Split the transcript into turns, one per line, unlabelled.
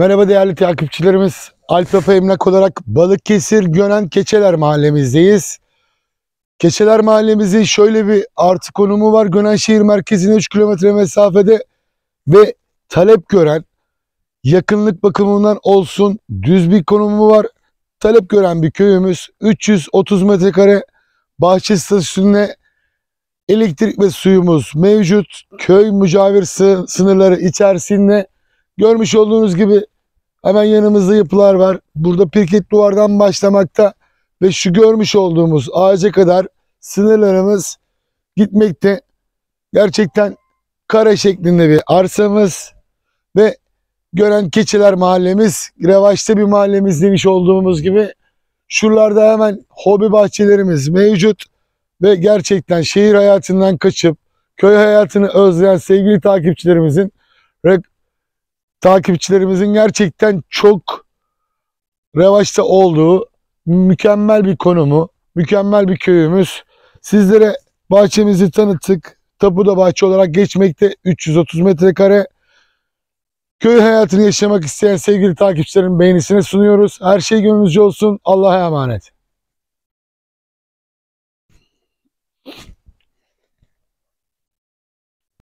Merhaba değerli takipçilerimiz. Alfa Emlak olarak Balıkesir Gönen Keçeler mahallemizdeyiz. Keçeler mahallemizin şöyle bir artı konumu var. Gönen şehir merkezine 3 kilometre mesafede ve talep gören yakınlık bakımından olsun düz bir konumu var. Talep gören bir köyümüz 330 metrekare bahçe statüsünde elektrik ve suyumuz mevcut. Köy mücavir sınırları içerisinde görmüş olduğunuz gibi Hemen yanımızda yapılar var. Burada pirket duvardan başlamakta ve şu görmüş olduğumuz ağaca kadar sınırlarımız gitmekte. Gerçekten kare şeklinde bir arsamız ve gören keçiler mahallemiz, revaçta bir mahallemiz demiş olduğumuz gibi şuralarda hemen hobi bahçelerimiz mevcut ve gerçekten şehir hayatından kaçıp köy hayatını özleyen sevgili takipçilerimizin takipçilerimizin gerçekten çok revaçta olduğu mükemmel bir konumu, mükemmel bir köyümüz. Sizlere bahçemizi tanıttık. da bahçe olarak geçmekte 330 metrekare. Köy hayatını yaşamak isteyen sevgili takipçilerin beğenisine sunuyoruz. Her şey gönlünüzce olsun. Allah'a emanet.